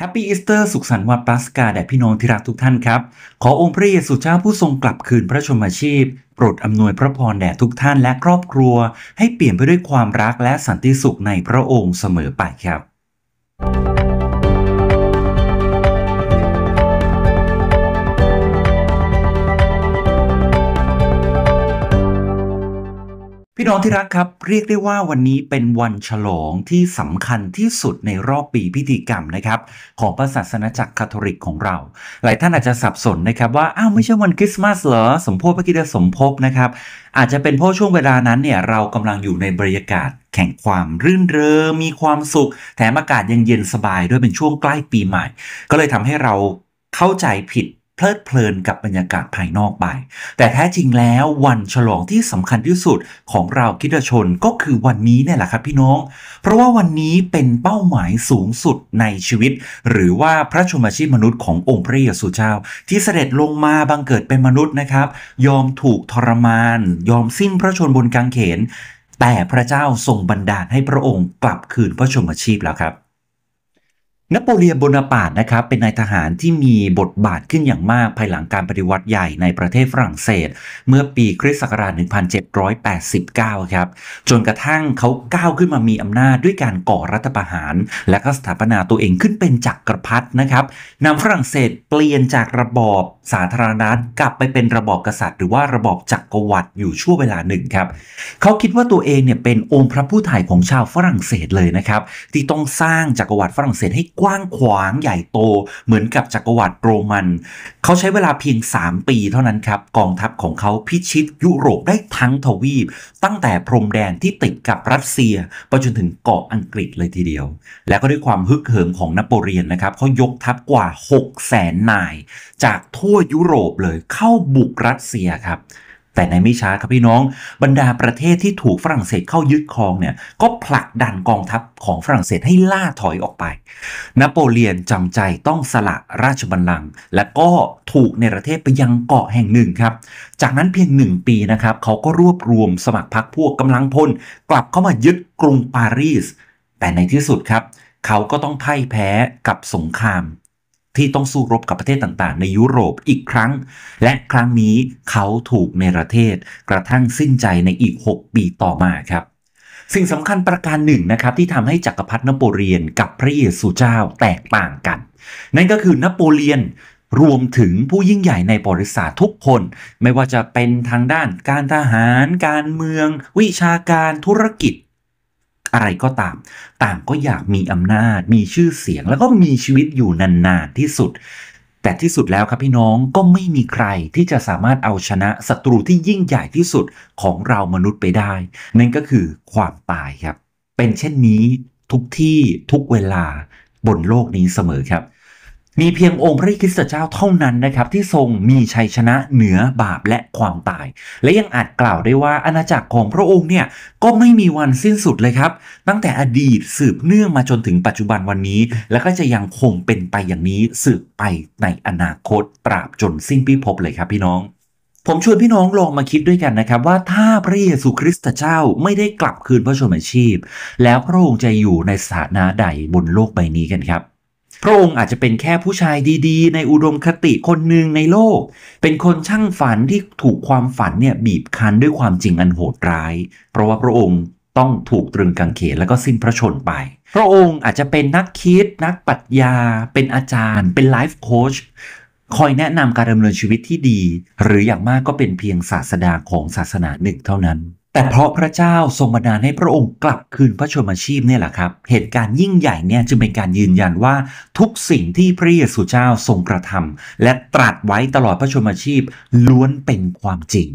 แฮปปี้อีสเตอร์สุขสันต์วันปัสกาแด่พี่น้องที่รักทุกท่านครับ ขอองค์พระเยซูเจ้าผู้ทรงกลับคืนพระชนมชีพ โปรดอำนวยพระพรแด่ทุกท่านและครอบครัว ให้เปลี่ยนไปด้วยความรักและสันติสุขในพระองค์เสมอไปครับพี่น้องที่รักครับ เรียกได้ว่าวันนี้เป็นวันฉลองที่สำคัญที่สุดในรอบปีพิธีกรรมนะครับของพระศาสนาจักรคาทอลิกของเรา หลายท่านอาจจะสับสนนะครับว่า อ้าวไม่ใช่วันคริสต์มาสเหรอ สมโภชพระกิดสมภพนะครับ อาจจะเป็นเพราะช่วงเวลานั้นเนี่ย เรากำลังอยู่ในบรรยากาศแข่งความรื่นเริงมีความสุข แถมอากาศยังเย็นสบายด้วยเป็นช่วงใกล้ปีใหม่ ก็เลยทำให้เราเข้าใจผิดเพลิดเพลินกับบรรยากาศภายนอกไป แต่แท้จริงแล้ววันฉลองที่สำคัญที่สุดของเราคิดชนก็คือวันนี้เนี่ยแหละครับพี่น้อง เพราะว่าวันนี้เป็นเป้าหมายสูงสุดในชีวิต หรือว่าพระชุมชีพมนุษย์ขององค์พระเยซูเจ้าที่เสด็จลงมาบังเกิดเป็นมนุษย์นะครับ ยอมถูกทรมาน ยอมสิ้นพระชนบนกางเขน แต่พระเจ้าทรงบันดาลให้พระองค์กลับคืนพระชุมชีพแล้วครับนโปเลียนโบนาปาร์ตนะครับเป็นนายทหารที่มีบทบาทขึ้นอย่างมากภายหลังการปฏิวัติใหญ่ในประเทศฝรั่งเศส เมื่อปีคริสต์ศักราช 1789 ครับ จนกระทั่งเขาก้าวขึ้นมามีอำนาจด้วยการก่อรัฐประหาร และก็สถาปนาตัวเองขึ้นเป็นจักรพรรดินะครับนำฝรั่งเศสเปลี่ยนจากระบอบสาธารณรัฐกลับไปเป็นระบอบกษัตริย์หรือว่าระบอบจักรวรรดิอยู่ช่วงเวลาหนึ่งครับเขาคิดว่าตัวเองเนี่ยเป็นองค์พระผู้ไถ่ของชาวฝรั่งเศสเลยนะครับที่ต้องสร้างจักรวรรดิฝรั่งเศสให้กว้างขวางใหญ่โต เหมือนกับจักรวรรดิโรมัน เขาใช้เวลาเพียง 3 ปีเท่านั้นครับ กองทัพของเขาพิชิตยุโรปได้ทั้งทวีป ตั้งแต่พรมแดนที่ติดกับรัสเซียไปจนถึงเกาะอังกฤษเลยทีเดียว และก็ด้วยความฮึกเหิมของนโปเลียนนะครับ เขายกทัพกว่า6 0 0 0 0นนาย จากทั่วยุโรปเลยเข้าบุกรัสเซียครับแต่ในไม่ช้าครับพี่น้อง บรรดาประเทศที่ถูกฝรั่งเศสเข้ายึดครองเนี่ยก็ผลักดันกองทัพของฝรั่งเศสให้ล่าถอยออกไปนโปเลียนจำใจต้องสละราชบัลลังก์และก็ถูกในประเทศไปยังเกาะแห่งหนึ่งครับ จากนั้นเพียงหนึ่งปีนะครับเขาก็รวบรวมสมัครพรรคพวกกำลังพล กลับเข้ามายึดกรุงปารีส แต่ในที่สุดครับ เขาก็ต้องพ่ายแพ้กับสงครามที่ต้องสู้รบกับประเทศต่างๆ ในยุโรปอีกครั้ง และครั้งนี้เขาถูกในประเทศกระทั่งสิ้นใจในอีก 6 ปีต่อมาครับสิ่งสำคัญประการหนึ่งนะครับที่ทำให้จักรพรรดินโปเลียนกับพระเยซูเจ้าแตกต่างกัน นั่นก็คือนโปเลียนรวมถึงผู้ยิ่งใหญ่ในบริษัททุกคน ไม่ว่าจะเป็นทางด้านการทหาร การเมือง วิชาการธุรกิจอะไรก็ตาม ต่างก็อยากมีอำนาจ มีชื่อเสียง แล้วก็มีชีวิตอยู่นานๆที่สุด แต่ที่สุดแล้วครับพี่น้อง ก็ไม่มีใครที่จะสามารถเอาชนะศัตรูที่ยิ่งใหญ่ที่สุดของเรามนุษย์ไปได้ นั่นก็คือความตายครับ เป็นเช่นนี้ทุกที่ทุกเวลาบนโลกนี้เสมอครับมีเพียงองค์พระคริสต์เจ้าเท่านั้นนะครับ ที่ทรงมีชัยชนะเหนือบาปและความตาย และยังอาจกล่าวได้ว่าอาณาจักรของพระองค์เนี่ยก็ไม่มีวันสิ้นสุดเลยครับตั้งแต่อดีตสืบเนื่องมาจนถึงปัจจุบันวันนี้ และก็จะยังคงเป็นไปอย่างนี้สืบไปในอนาคตตราบจนสิ้นพิภพเลยครับพี่น้อง ผมชวนพี่น้องลองมาคิดด้วยกันนะครับว่าถ้าพระเยซูคริสต์เจ้าไม่ได้กลับคืนพระชนม์ชีพ แล้วพระองค์จะอยู่ในสถานะใดบนโลกใบนี้กันครับพระองค์อาจจะเป็นแค่ผู้ชายดีๆ ในอุดมคติคนหนึ่งในโลก เป็นคนช่างฝันที่ถูกความฝันเนี่ยบีบคั้นด้วยความจริงอันโหดร้าย เพราะว่าพระองค์ต้องถูกตรึงกางเขนแล้วก็สิ้นพระชนไป พระองค์อาจจะเป็นนักคิด นักปรัชญา เป็นอาจารย์ เป็นไลฟ์โค้ชคอยแนะนำการดำเนินชีวิตที่ดี หรืออย่างมากก็เป็นเพียงศาสดาของศาสนาหนึ่งเท่านั้นแต่เพราะพระเจ้าทรงบันดาลให้พระองค์กลับคืนพระชนมชีพเนี่ยแหละครับเหตุการณ์ยิ่งใหญ่เนี่ยจึงเป็นการยืนยันว่าทุกสิ่งที่พระเยซูเจ้าทรงกระทำและตรัสไว้ตลอดพระชนมชีพล้วนเป็นความจริง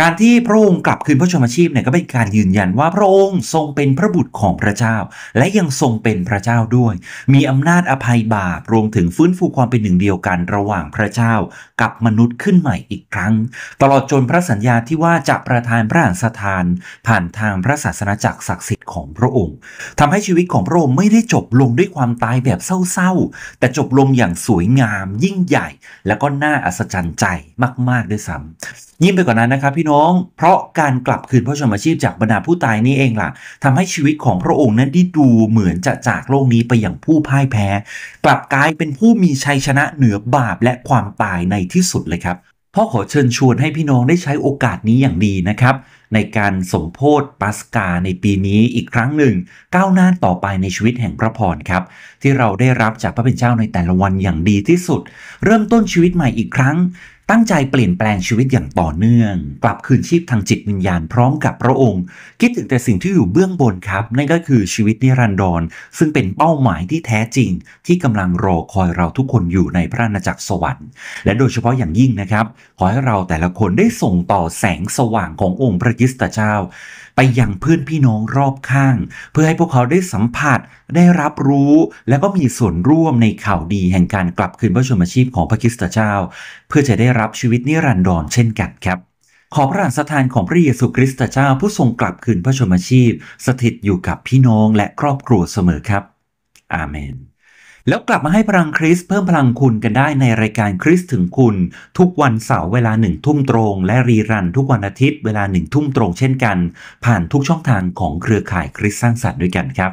การที่พระองค์กลับคืนพระชนมชีพเนี่ยก็เป็นการยืนยันว่า พระองค์ทรงเป็นพระบุตรของพระเจ้า และยังทรงเป็นพระเจ้าด้วย มีอำนาจอภัยบาปรวมถึงฟื้นฟูความเป็นหนึ่งเดียวกันระหว่างพระเจ้า กับมนุษย์ขึ้นใหม่อีกครั้ง ตลอดจนพระสัญญาที่ว่าจะประทานพระอันสถานานผ่านทางพระศาสนาจักรศักดิ์สิทธิ์ของพระองค์ ทำให้ชีวิตของพระองค์ไม่ได้จบลงด้วยความตายแบบเศร้า ๆ แต่จบลงอย่างสวยงาม ยิ่งใหญ่ และก็น่าอัศจรรย์ใจมากๆด้วยซ้ำยิ่งไปกว่านั้นนะครับพี่น้อง เพราะการกลับคืนพระชนมชีพจากบรรดาผู้ตายนี่เองล่ะทำให้ชีวิตของพระองค์นั้นที่ดูเหมือนจะจากโลกนี้ไปอย่างผู้พ่ายแพ้ กลับกลายเป็นผู้มีชัยชนะเหนือบาปและความตายในที่สุดเลยครับพ่อขอเชิญชวนให้พี่น้องได้ใช้โอกาสนี้อย่างดีนะครับในการสมโพธิปัสกาในปีนี้อีกครั้งหนึ่งก้าวหน้าต่อไปในชีวิตแห่งพระพรครับ ที่เราได้รับจากพระเป็นเจ้าในแต่ละวันอย่างดีที่สุด เริ่มต้นชีวิตใหม่อีกครั้งตั้งใจเปลี่ยนแปลงชีวิตอย่างต่อเนื่อง กลับคืนชีพทางจิตวิญญาณพร้อมกับพระองค์ คิดถึงแต่สิ่งที่อยู่เบื้องบน ครับนั่นก็คือชีวิตนิรันดร ซึ่งเป็นเป้าหมายที่แท้จริง ที่กำลัง รอ คอย เราทุกคนอยู่ในพระนาจักร สวรรค์และโดยเฉพาะอย่างยิ่งนะครับ ขอ ให้ เราแต่ละคนได้ส่งต่อแสงสว่างขององค์พระยิสตเจ้า ไปยังเพื่อนพี่น้องรอบข้าง เพื่อให้พวกเขาได้สัมผัสได้รับรู้ และก็มีส่วนร่วมในข่าวดีแห่งการกลับคืนพระชนมชีพของพระคิสตเจ้า เพื่อจะได้รับชีวิตนิรันดรเช่นกันครับ ขอพระอานสถานของพระเยซูคริสต์เจ้าผู้ทรงกลับคืนพระชนมชีพ สถิตอยู่กับพี่น้องและครอบครัวเสมอครับ อาเมน แล้วกลับมาให้พลังคริสเพิ่มพลังคุณกันได้ในรายการคริสถึงคุณ ทุกวันเสาร์เวลาหนึ่งทุ่มตรง และรีรันทุกวันอาทิตย์ เวลาหนึ่งทุ่มตรง เช่นกัน ผ่านทุกช่องทางของเครือข่ายคริสสร้างสรรค์ด้วยกันครับ